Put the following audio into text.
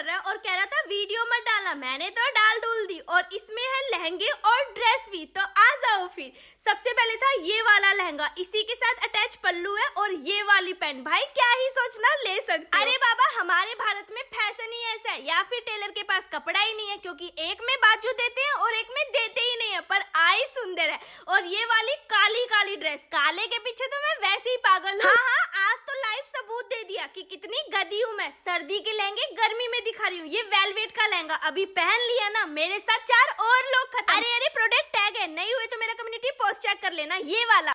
कर रहा है और कह रहा था वीडियो मत डालना मैंने तो डाल डूल दी और इसमें है लहंगे और ड्रेस भी तो आ जाओ फिर सबसे पहले था ये वाला लहंगा इसी के साथ अटैच पल्लू है और ये वाली पैंट भाई क्या ही सोचना ले सकते अरे बाबा हमारे भारत में फैशन ही ऐसा है या फिर टेलर के पास कपड़ा ही नहीं है क्योंकि एक में बाजू देते हैं और एक में देते ही नहीं है पर आई सुंदर है और ये वाली काली काली ड्रेस काले के पीछे तो मैं वैसे ही पागल हूँ हाँ, हाँ दिया कि कितनी गदी हूँ मैं सर्दी के लहंगे गर्मी में दिखा रही हूँ ये वेलवेट का लहंगा अभी पहन लिया ना मेरे साथ चार और लोग खत्म अरे अरे प्रोडक्ट टैग है नहीं हुए तो मेरा कम्युनिटी पोस्ट चेक कर लेना ये वाला